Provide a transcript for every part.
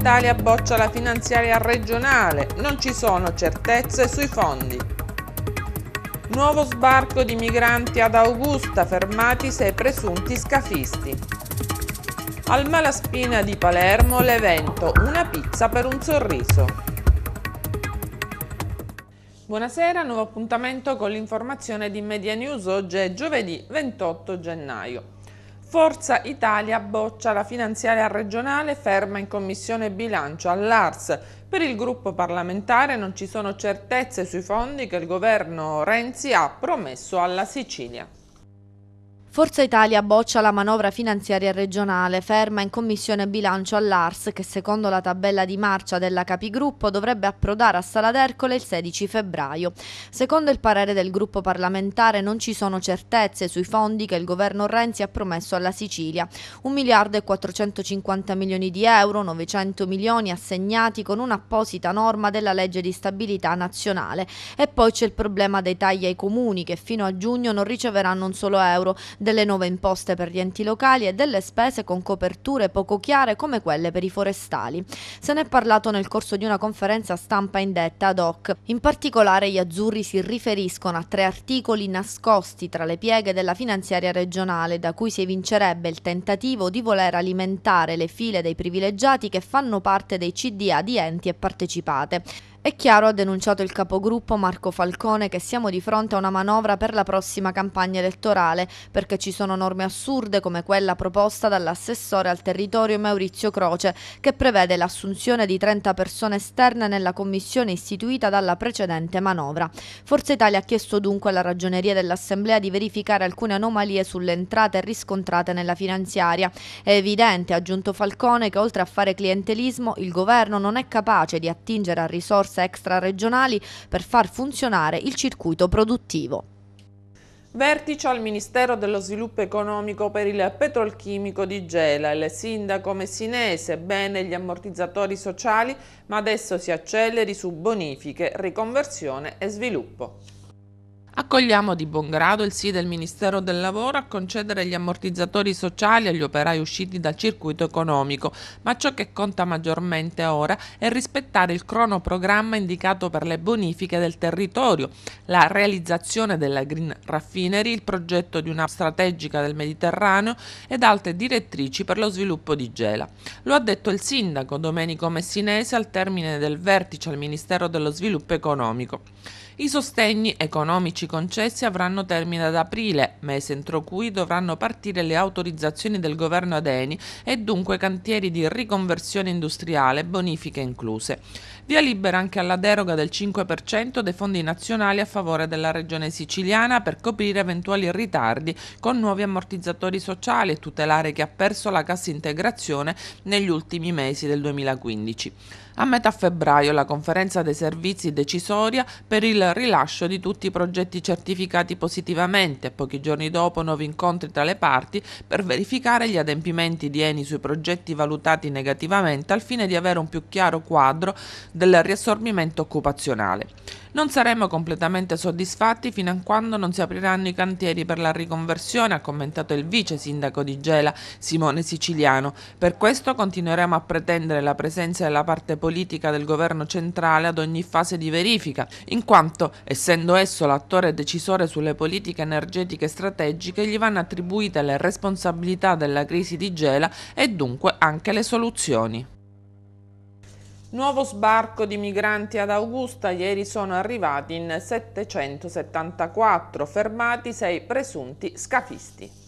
Italia boccia la finanziaria regionale, non ci sono certezze sui fondi. Nuovo sbarco di migranti ad Augusta, fermati sei presunti scafisti. Al Malaspina di Palermo l'evento Una pizza per un sorriso. Buonasera, nuovo appuntamento con l'informazione di Media News. Oggi è giovedì 28 gennaio. Forza Italia boccia la finanziaria regionale ferma in commissione bilancio all'Ars. Per il gruppo parlamentare non ci sono certezze sui fondi che il governo Renzi ha promesso alla Sicilia. Forza Italia boccia la manovra finanziaria regionale, ferma in commissione bilancio all'ARS che secondo la tabella di marcia della capigruppo dovrebbe approdare a Sala d'Ercole il 16 febbraio. Secondo il parere del gruppo parlamentare non ci sono certezze sui fondi che il governo Renzi ha promesso alla Sicilia. 1 miliardo e 450 milioni di euro, 900 milioni assegnati con un'apposita norma della legge di stabilità nazionale. E poi c'è il problema dei tagli ai comuni che fino a giugno non riceveranno un solo euro delle nuove imposte per gli enti locali e delle spese con coperture poco chiare come quelle per i forestali. Se ne è parlato nel corso di una conferenza stampa indetta ad hoc. In particolare gli azzurri si riferiscono a tre articoli nascosti tra le pieghe della finanziaria regionale da cui si evincerebbe il tentativo di voler alimentare le file dei privilegiati che fanno parte dei CDA di enti e partecipate. È chiaro, ha denunciato il capogruppo Marco Falcone, che siamo di fronte a una manovra per la prossima campagna elettorale, perché ci sono norme assurde come quella proposta dall'assessore al territorio Maurizio Croce, che prevede l'assunzione di 30 persone esterne nella commissione istituita dalla precedente manovra. Forza Italia ha chiesto dunque alla ragioneria dell'Assemblea di verificare alcune anomalie sulle entrate riscontrate nella finanziaria. È evidente, ha aggiunto Falcone, che oltre a fare clientelismo, il governo non è capace di attingere a risorse risorse extraregionali per far funzionare il circuito produttivo. Vertice al Ministero dello Sviluppo Economico per il petrolchimico di Gela. Il sindaco messinese, bene gli ammortizzatori sociali, ma adesso si acceleri su bonifiche, riconversione e sviluppo. Accogliamo di buon grado il sì del Ministero del Lavoro a concedere gli ammortizzatori sociali agli operai usciti dal circuito economico, ma ciò che conta maggiormente ora è rispettare il cronoprogramma indicato per le bonifiche del territorio, la realizzazione della Green Raffinery, il progetto di una strategica del Mediterraneo ed altre direttrici per lo sviluppo di Gela. Lo ha detto il sindaco Domenico Messinese al termine del vertice al Ministero dello Sviluppo Economico. I sostegni economici concessi avranno termine ad aprile, mese entro cui dovranno partire le autorizzazioni del governo Adeni e dunque cantieri di riconversione industriale, bonifiche incluse. Via libera anche alla deroga del 5% dei fondi nazionali a favore della regione siciliana per coprire eventuali ritardi con nuovi ammortizzatori sociali e tutelare chi ha perso la cassa integrazione negli ultimi mesi del 2015. A metà febbraio la conferenza dei servizi decisoria per il rilascio di tutti i progetti certificati positivamente pochi giorni dopo nuovi incontri tra le parti per verificare gli adempimenti di Eni sui progetti valutati negativamente al fine di avere un più chiaro quadro del riassorbimento occupazionale. Non saremo completamente soddisfatti fino a quando non si apriranno i cantieri per la riconversione, ha commentato il vice sindaco di Gela, Simone Siciliano. Per questo continueremo a pretendere la presenza della parte politica del governo centrale ad ogni fase di verifica, in quanto, essendo esso l'attore decisore sulle politiche energetiche strategiche, gli vanno attribuite le responsabilità della crisi di Gela e dunque anche le soluzioni. Nuovo sbarco di migranti ad Augusta, ieri sono arrivati in 774, fermati sei presunti scafisti.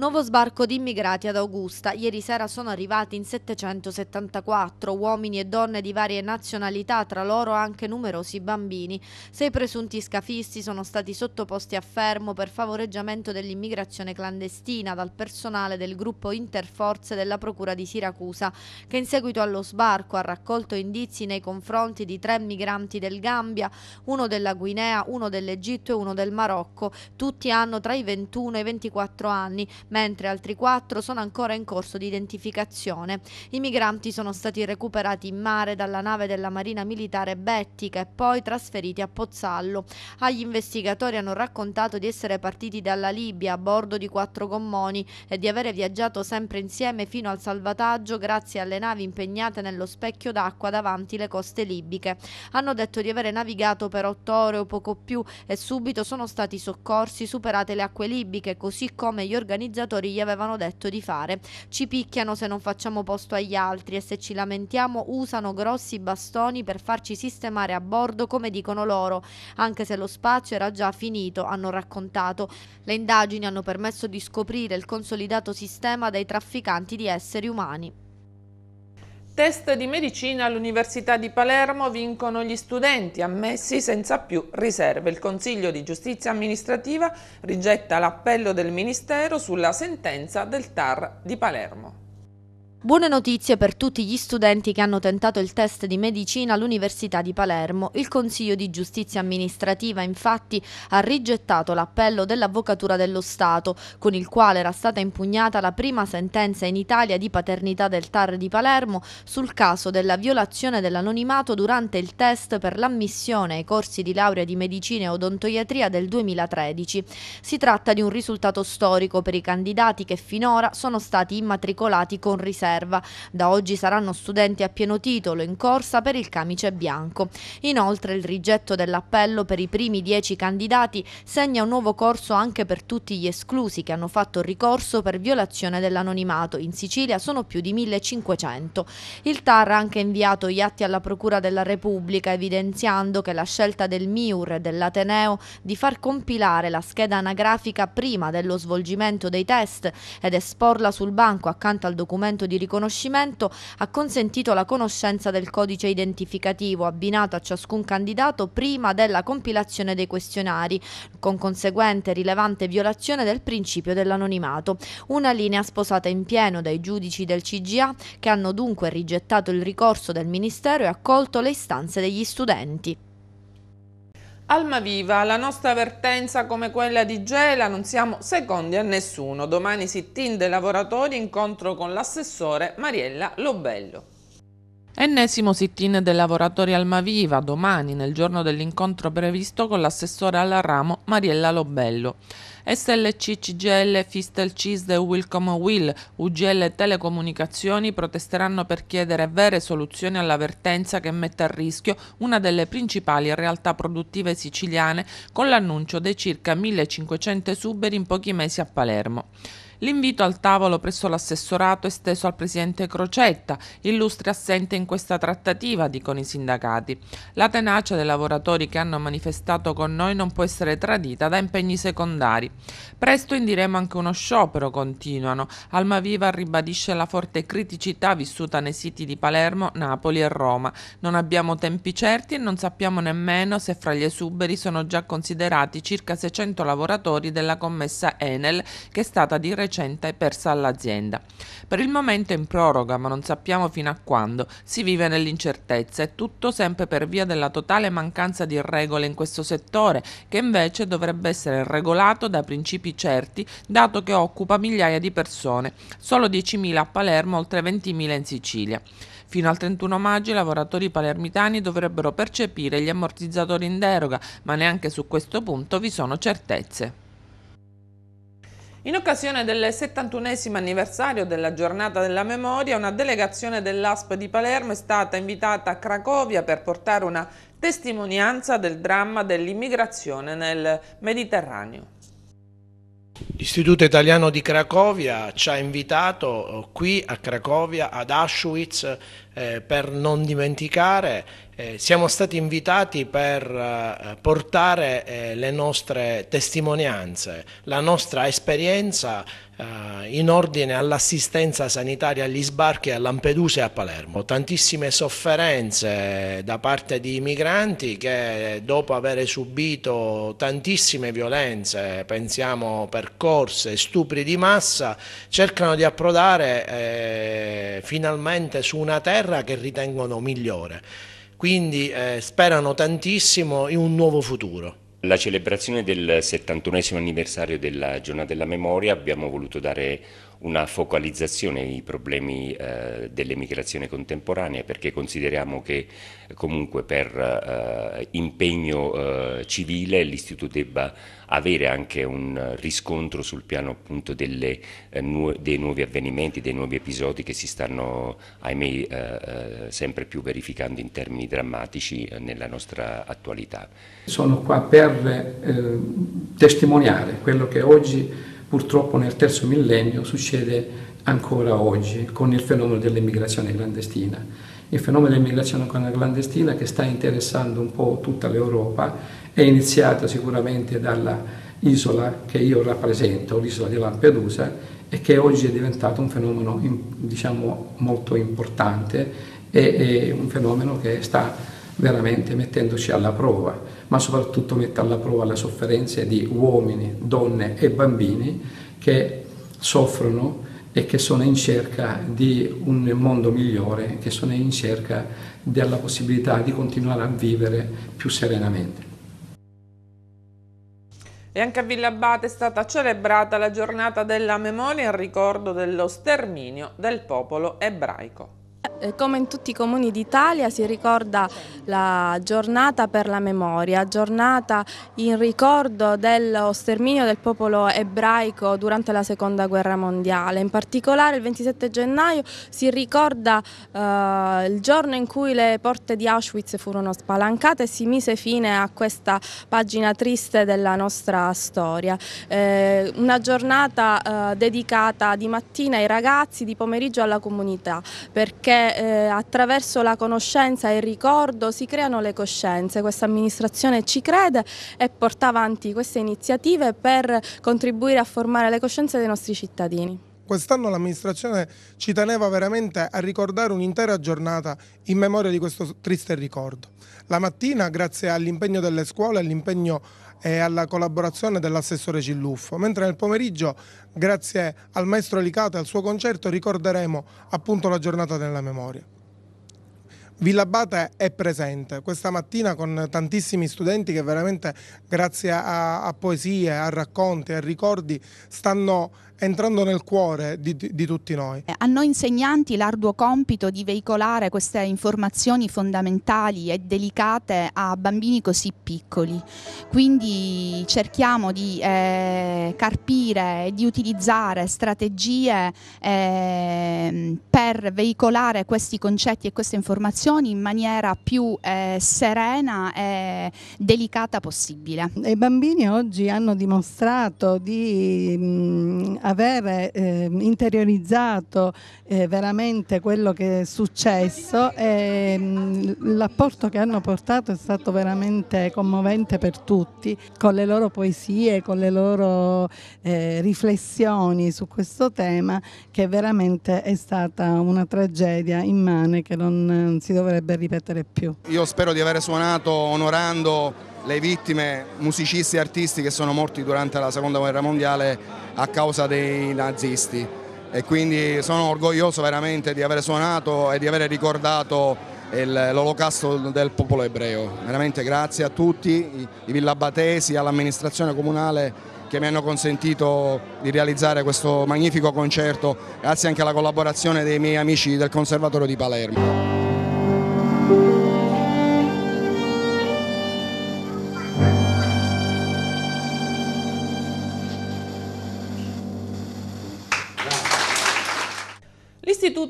Nuovo sbarco di immigrati ad Augusta. Ieri sera sono arrivati in 774 uomini e donne di varie nazionalità, tra loro anche numerosi bambini. Sei presunti scafisti sono stati sottoposti a fermo per favoreggiamento dell'immigrazione clandestina dal personale del gruppo Interforze della Procura di Siracusa, che in seguito allo sbarco ha raccolto indizi nei confronti di tre migranti del Gambia, uno della Guinea, uno dell'Egitto e uno del Marocco. Tutti hanno tra i 21 e i 24 anni mentre altri quattro sono ancora in corso di identificazione. I migranti sono stati recuperati in mare dalla nave della Marina Militare Bettica e poi trasferiti a Pozzallo. Agli investigatori hanno raccontato di essere partiti dalla Libia a bordo di quattro gommoni e di avere viaggiato sempre insieme fino al salvataggio grazie alle navi impegnate nello specchio d'acqua davanti le coste libiche. Hanno detto di avere navigato per otto ore o poco più e subito sono stati soccorsi, superate le acque libiche, così come gli organizzatori organizzatori gli avevano detto di fare. Ci picchiano se non facciamo posto agli altri e se ci lamentiamo usano grossi bastoni per farci sistemare a bordo come dicono loro, anche se lo spazio era già finito, hanno raccontato. Le indagini hanno permesso di scoprire il consolidato sistema dei trafficanti di esseri umani. Test di medicina all'Università di Palermo vincono gli studenti ammessi senza più riserve. Il Consiglio di Giustizia Amministrativa rigetta l'appello del Ministero sulla sentenza del TAR di Palermo. Buone notizie per tutti gli studenti che hanno tentato il test di medicina all'Università di Palermo. Il Consiglio di Giustizia Amministrativa infatti ha rigettato l'appello dell'Avvocatura dello Stato, con il quale era stata impugnata la prima sentenza in Italia di paternità del TAR di Palermo sul caso della violazione dell'anonimato durante il test per l'ammissione ai corsi di laurea di medicina e odontoiatria del 2013. Si tratta di un risultato storico per i candidati che finora sono stati immatricolati con riserva riserva. Da oggi saranno studenti a pieno titolo in corsa per il camice bianco. Inoltre il rigetto dell'appello per i primi dieci candidati segna un nuovo corso anche per tutti gli esclusi che hanno fatto ricorso per violazione dell'anonimato. In Sicilia sono più di 1500. Il TAR ha anche inviato gli atti alla Procura della Repubblica evidenziando che la scelta del MIUR e dell'Ateneo di far compilare la scheda anagrafica prima dello svolgimento dei test ed esporla sul banco accanto al documento di riconoscimento ha consentito la conoscenza del codice identificativo abbinato a ciascun candidato prima della compilazione dei questionari, con conseguente rilevante violazione del principio dell'anonimato. Una linea sposata in pieno dai giudici del CGA che hanno dunque rigettato il ricorso del Ministero e accolto le istanze degli studenti. Almaviva, la nostra avvertenza come quella di Gela non siamo secondi a nessuno. Domani sit-in dei lavoratori incontro con l'assessore Mariella Lobello. Ennesimo sit-in dei lavoratori Almaviva, domani nel giorno dell'incontro previsto con l'assessore alla ramo Mariella Lobello. SLC, CGL, Fistel, CISD e Wilcom Will, UGL e Telecomunicazioni protesteranno per chiedere vere soluzioni all'avvertenza che mette a rischio una delle principali realtà produttive siciliane con l'annuncio dei circa 1500 esuberi in pochi mesi a Palermo. L'invito al tavolo presso l'assessorato è steso al presidente Crocetta, illustre assente in questa trattativa, dicono i sindacati. La tenacia dei lavoratori che hanno manifestato con noi non può essere tradita da impegni secondari. Presto indiremo anche uno sciopero, continuano. Almaviva ribadisce la forte criticità vissuta nei siti di Palermo, Napoli e Roma. Non abbiamo tempi certi e non sappiamo nemmeno se fra gli esuberi sono già considerati circa 600 lavoratori della commessa Enel, che è stata di recente recente è persa all'azienda. Per il momento è in proroga, ma non sappiamo fino a quando. Si vive nell'incertezza e tutto sempre per via della totale mancanza di regole in questo settore, che invece dovrebbe essere regolato da principi certi, dato che occupa migliaia di persone, solo 10.000 a Palermo, oltre 20.000 in Sicilia. Fino al 31 maggio i lavoratori palermitani dovrebbero percepire gli ammortizzatori in deroga, ma neanche su questo punto vi sono certezze. In occasione del 71 anniversario della giornata della memoria, una delegazione dell'ASP di Palermo è stata invitata a Cracovia per portare una testimonianza del dramma dell'immigrazione nel Mediterraneo. L'Istituto Italiano di Cracovia ci ha invitato eh, qui a Cracovia, ad Auschwitz, eh, per non dimenticare eh, siamo stati invitati per eh, portare eh, le nostre testimonianze, la nostra esperienza eh, in ordine all'assistenza sanitaria agli sbarchi a Lampedusa e a Palermo. Tantissime sofferenze da parte di migranti che dopo aver subito tantissime violenze, pensiamo percorse, stupri di massa, cercano di approdare eh, finalmente su una terra che ritengono migliore quindi eh, sperano tantissimo in un nuovo futuro. La celebrazione del 71 anniversario della giornata della memoria abbiamo voluto dare una focalizzazione nei problemi eh, dell'emigrazione contemporanea perché consideriamo che eh, comunque per eh, impegno eh, civile l'Istituto debba avere anche un riscontro sul piano appunto delle, eh, nu dei nuovi avvenimenti, dei nuovi episodi che si stanno ahimè eh, sempre più verificando in termini drammatici nella nostra attualità. Sono qua per testimoniare quello che oggi purtroppo nel terzo millennio succede ancora oggi con il fenomeno dell'immigrazione clandestina. Il fenomeno dell'immigrazione clandestina che sta interessando un po' tutta l'Europa è iniziato sicuramente dall'isola che io rappresento, l'isola di Lampedusa, e che oggi è diventato un fenomeno diciamo, molto importante e un fenomeno che sta veramente mettendoci alla prova ma soprattutto mette alla prova le sofferenze di uomini, donne e bambini che soffrono e che sono in cerca di un mondo migliore, che sono in cerca della possibilità di continuare a vivere più serenamente. E anche a Villa Abate è stata celebrata la giornata della memoria in ricordo dello sterminio del popolo ebraico. Eh, come in tutti i comuni d'Italia si ricorda la giornata per la memoria, giornata in ricordo dello sterminio del popolo ebraico durante la seconda guerra mondiale. In particolare il 27 gennaio si ricorda eh, il giorno in cui le porte di Auschwitz furono spalancate e si mise fine a questa pagina triste della nostra storia. Eh, una giornata eh, dedicata di mattina ai ragazzi, di pomeriggio alla comunità perché eh, attraverso la conoscenza e il ricordo si creano le coscienze. Questa amministrazione ci crede e porta avanti queste iniziative per contribuire a formare le coscienze dei nostri cittadini. Quest'anno l'amministrazione ci teneva veramente a ricordare un'intera giornata in memoria di questo triste ricordo. La mattina, grazie all'impegno delle scuole, all'impegno e alla collaborazione dell'assessore Cilluffo, mentre nel pomeriggio grazie al maestro Licato e al suo concerto ricorderemo appunto la giornata della memoria. Villa Abate è presente questa mattina con tantissimi studenti che veramente grazie a, a poesie, a racconti, a ricordi stanno entrando nel cuore di, di, tutti noi. Eh, a noi insegnanti l'arduo compito di veicolare queste informazioni fondamentali e delicate a bambini così piccoli, quindi cerchiamo di eh, carpire e di utilizzare strategie eh, per veicolare questi concetti e queste informazioni in maniera più eh, serena e delicata possibile. I bambini oggi hanno dimostrato di mh, mm, aver eh, interiorizzato eh, veramente quello che è successo e ehm, l'apporto che hanno portato è stato veramente commovente per tutti, con le loro poesie, con le loro eh, riflessioni su questo tema che veramente è stata una tragedia immane che non si dovrebbe ripetere più. Io spero di aver suonato onorando le vittime musicisti e artisti che sono morti durante la seconda guerra mondiale a causa dei nazisti e quindi sono orgoglioso veramente di aver suonato e di aver ricordato l'olocausto del popolo ebreo. Veramente grazie a tutti, i villabatesi, all'amministrazione comunale che mi hanno consentito di realizzare questo magnifico concerto, grazie anche alla collaborazione dei miei amici del Conservatorio di Palermo.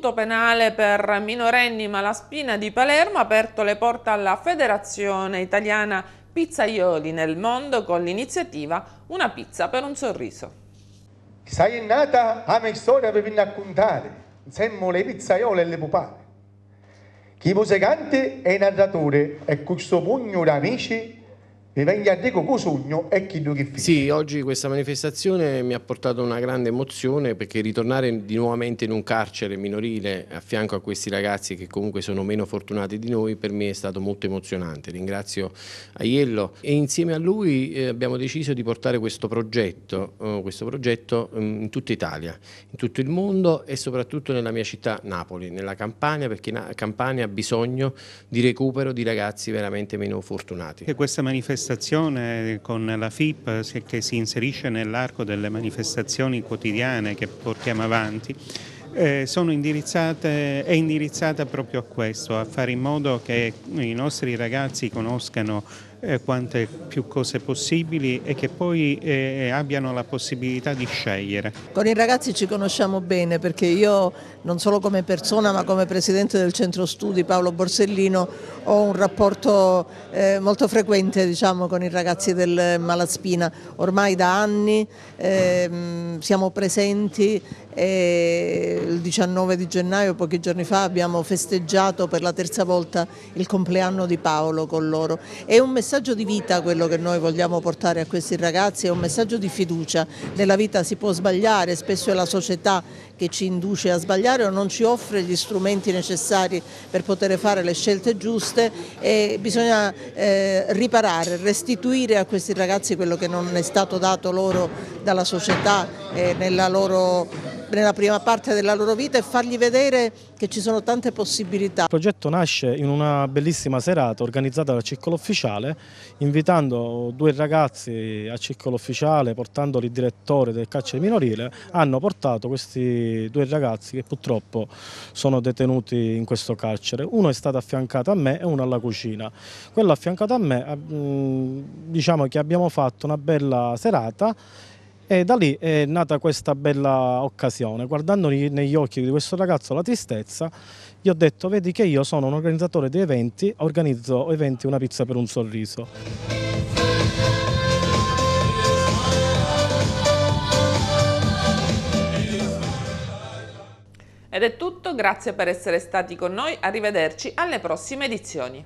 l'istituto penale per minorenni Malaspina di Palermo ha aperto le porte alla Federazione Italiana Pizzaioli nel mondo con l'iniziativa Una pizza per un sorriso. Sei nata a me storia per venire a contare, semmo le pizzaiole e le pupate. Chi musicante e narratore è questo pugno d'amici Rivendicare Cosugno e Chido che finisce. Sì, oggi questa manifestazione mi ha portato una grande emozione perché ritornare di nuovamente in un carcere minorile a fianco a questi ragazzi che comunque sono meno fortunati di noi per me è stato molto emozionante. Ringrazio Aiello e insieme a lui eh, abbiamo deciso di portare questo progetto, oh, questo progetto mm, in tutta Italia, in tutto il mondo e soprattutto nella mia città Napoli, nella Campania perché Campania ha bisogno di recupero di ragazzi veramente meno fortunati. E questa manifestazione manifestazione con la FIP che si inserisce nell'arco delle manifestazioni quotidiane che portiamo avanti eh, è indirizzata proprio a questo, a fare in modo che i nostri ragazzi conoscano eh, quante più cose possibili e che poi eh, abbiano la possibilità di scegliere. Con i ragazzi ci conosciamo bene perché io non solo come persona ma come presidente del centro studi Paolo Borsellino ho un rapporto eh, molto frequente diciamo, con i ragazzi del Malaspina, ormai da anni ehm, siamo presenti e il 19 di gennaio, pochi giorni fa, abbiamo festeggiato per la terza volta il compleanno di Paolo con loro. È un messaggio di vita quello che noi vogliamo portare a questi ragazzi, è un messaggio di fiducia. Nella vita si può sbagliare, spesso è la società che ci induce a sbagliare o non ci offre gli strumenti necessari per poter fare le scelte giuste e bisogna eh, riparare, restituire a questi ragazzi quello che non è stato dato loro dalla società eh, nella, loro, nella prima parte della loro vita e fargli vedere che ci sono tante possibilità. Il progetto nasce in una bellissima serata organizzata dal Circolo Ufficiale, invitando due ragazzi al Circolo Ufficiale, portandoli il direttore del caccia minorile, hanno portato questi due ragazzi che purtroppo sono detenuti in questo carcere. Uno è stato affiancato a me e uno alla cucina. Quello affiancato a me, eh, diciamo che abbiamo fatto una bella serata e da lì è nata questa bella occasione. Guardando negli occhi di questo ragazzo la tristezza, gli ho detto vedi che io sono un organizzatore di eventi, organizzo eventi Una pizza per un sorriso. Ed è tutto, grazie per essere stati con noi, arrivederci alle prossime edizioni.